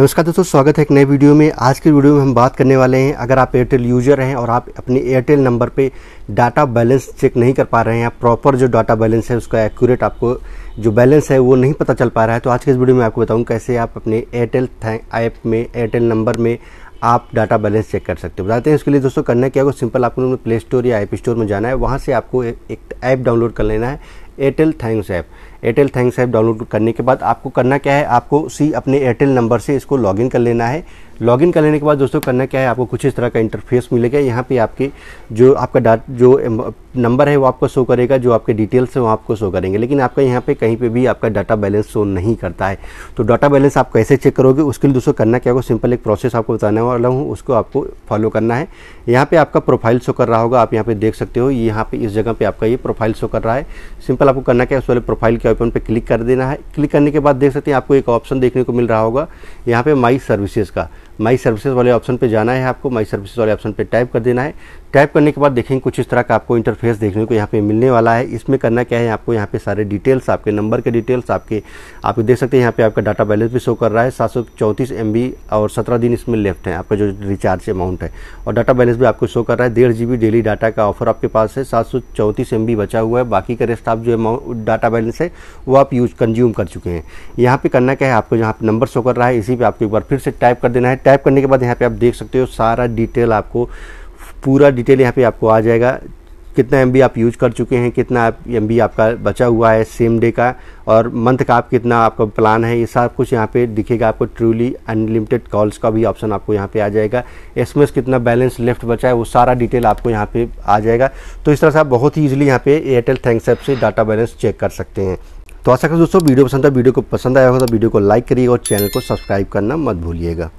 नमस्कार दोस्तों स्वागत है एक नए वीडियो में आज के वीडियो में हम बात करने वाले हैं अगर आप एयरटेल यूज़र हैं और आप अपने एयरटेल नंबर पे डाटा बैलेंस चेक नहीं कर पा रहे हैं या प्रॉपर जो डाटा बैलेंस है उसका एक्यूरेट आपको जो बैलेंस है वो नहीं पता चल पा रहा है तो आज के इस वीडियो में आपको बताऊँ कैसे आप अपने एयरटेल ऐप में एयरटेल नंबर में आप डाटा बैलेंस चेक कर सकते हो बताते हैं उसके लिए दोस्तों करना क्या होगा सिंपल आपको प्ले स्टोर या ऐप स्टोर में जाना है वहाँ से आपको एक ऐप डाउनलोड कर लेना है Airtel thanks app Airtel thanks app download करने के बाद आपको करना क्या है आपको उसी अपने एयरटेल नंबर से इसको लॉगिन कर लेना है लॉगिन कर लेने के बाद दोस्तों करना क्या है आपको कुछ इस तरह का इंटरफेस मिलेगा यहाँ पे आपके जो आपका डाट जो नंबर है वो आपको शो करेगा जो आपके डिटेल्स हैं वो आपको शो करेंगे लेकिन आपका यहाँ पे कहीं पे भी आपका डाटा बैलेंस शो नहीं करता है तो डाटा बैलेंस आप कैसे चेक करोगे उसके लिए दोस्तों करना क्या होगा सिंपल एक प्रोसेस आपको बताने वाला हूँ उसको आपको फॉलो करना है यहाँ पर आपका प्रोफाइल शो कर रहा होगा आप यहाँ पर देख सकते हो यहाँ पर इस जगह पर आपका ये प्रोफाइल शो कर रहा है सिंपल आपको करना क्या है उस वाले प्रोफाइल के आइकॉन पर क्लिक कर देना है क्लिक करने के बाद देख सकते हैं आपको एक ऑप्शन देखने को मिल रहा होगा यहाँ पे माई सर्विसेज का माई सर्विसेज वाले ऑप्शन पे जाना है आपको माई सर्विसेज वाले ऑप्शन पे टाइप कर देना है टाइप करने के बाद देखेंगे कुछ इस तरह का आपको इंटरफेस देखने को यहाँ पे मिलने वाला है इसमें करना क्या है आपको यहाँ पे सारे डिटेल्स आपके नंबर के डिटेल्स आपके आप देख सकते हैं यहाँ पे आपका डाटा बैलेंस भी शो कर रहा है सात सौ चौंतीस एम बी और सत्रह दिन इसमें लेफ्ट है आपका जो रिचार्ज अमाउंट है और डाटा बैलेंस भी आपको शो कर रहा है डेढ़ जी बी डेली डाटा का ऑफर आपके पास है सात सौ चौंतीस एम बी बचा हुआ है बाकी का रेस्ट आप जो अमाउंट डाटा बैलेंस है वो आप यूज कंज्यूम कर चुके हैं यहाँ पे करना क्या है आपको जहाँ पे नंबर शो कर रहा है इसी पर आपको एक बार फिर से टाइप कर देना है टाइप करने के बाद यहाँ पे आप देख सकते हो सारा डिटेल आपको पूरा डिटेल यहाँ पे आपको आ जाएगा कितना एम आप यूज कर चुके हैं कितना एम आपका बचा हुआ है सेम डे का और मंथ का आप कितना आपका प्लान है ये सब कुछ यहाँ पे दिखेगा आपको ट्रूली अनलिमिटेड कॉल्स का भी ऑप्शन आपको यहाँ पे आ जाएगा एसएमएस कितना बैलेंस लेफ्ट बचा है वो सारा डिटेल आपको यहाँ पे आ जाएगा तो इस तरह से आप बहुत ही ईजिली यहाँ पे एयरटेल थैंक्स ऐप से डाटा बैलेंस चेक कर सकते हैं तो आशा कर दोस्तों वीडियो पसंद है वीडियो को पसंद आया होगा तो वीडियो को लाइक करिएगा और चैनल को सब्सक्राइब करना मत भूलिएगा